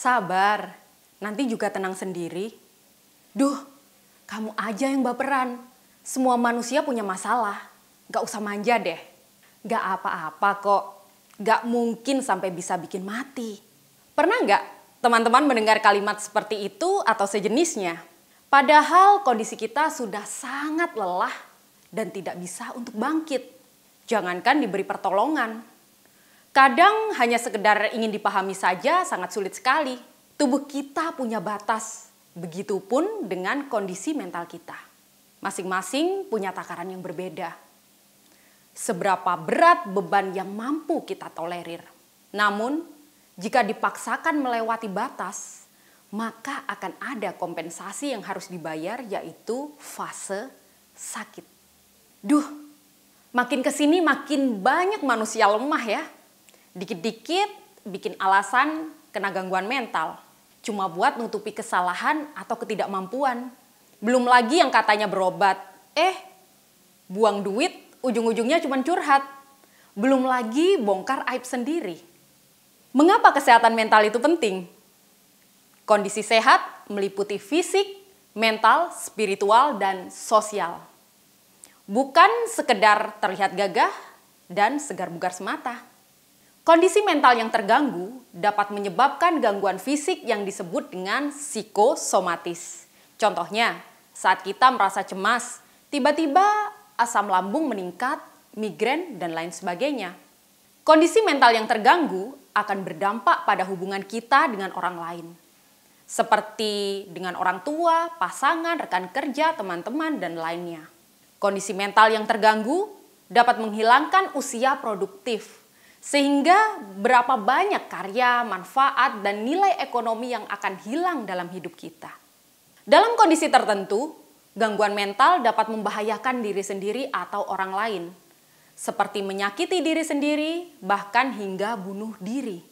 Sabar, nanti juga tenang sendiri. Duh, kamu aja yang baperan. Semua manusia punya masalah. Gak usah manja deh. Gak apa-apa kok. Gak mungkin sampai bisa bikin mati. Pernah gak teman-teman mendengar kalimat seperti itu atau sejenisnya? Padahal kondisi kita sudah sangat lelah dan tidak bisa untuk bangkit. Jangankan diberi pertolongan, Kadang hanya sekedar ingin dipahami saja sangat sulit sekali. Tubuh kita punya batas, begitupun dengan kondisi mental kita. Masing-masing punya takaran yang berbeda. Seberapa berat beban yang mampu kita tolerir. Namun, jika dipaksakan melewati batas, maka akan ada kompensasi yang harus dibayar yaitu fase sakit. Duh, makin kesini makin banyak manusia lemah ya. Dikit-dikit bikin alasan kena gangguan mental, cuma buat nutupi kesalahan atau ketidakmampuan. Belum lagi yang katanya berobat, eh buang duit ujung-ujungnya cuma curhat. Belum lagi bongkar aib sendiri. Mengapa kesehatan mental itu penting? Kondisi sehat meliputi fisik, mental, spiritual, dan sosial. Bukan sekedar terlihat gagah dan segar bugar semata. Kondisi mental yang terganggu dapat menyebabkan gangguan fisik yang disebut dengan psikosomatis. Contohnya, saat kita merasa cemas, tiba-tiba asam lambung meningkat, migrain, dan lain sebagainya. Kondisi mental yang terganggu akan berdampak pada hubungan kita dengan orang lain. Seperti dengan orang tua, pasangan, rekan kerja, teman-teman, dan lainnya. Kondisi mental yang terganggu dapat menghilangkan usia produktif sehingga berapa banyak karya, manfaat, dan nilai ekonomi yang akan hilang dalam hidup kita. Dalam kondisi tertentu, gangguan mental dapat membahayakan diri sendiri atau orang lain. Seperti menyakiti diri sendiri, bahkan hingga bunuh diri.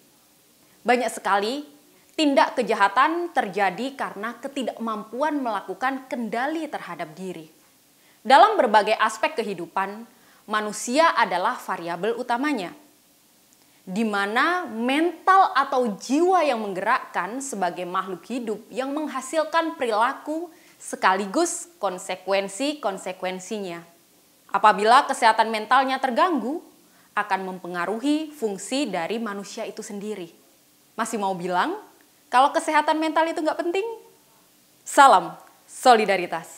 Banyak sekali tindak kejahatan terjadi karena ketidakmampuan melakukan kendali terhadap diri. Dalam berbagai aspek kehidupan, manusia adalah variabel utamanya – di mana mental atau jiwa yang menggerakkan sebagai makhluk hidup yang menghasilkan perilaku sekaligus konsekuensi-konsekuensinya. Apabila kesehatan mentalnya terganggu, akan mempengaruhi fungsi dari manusia itu sendiri. Masih mau bilang, kalau kesehatan mental itu nggak penting? Salam solidaritas.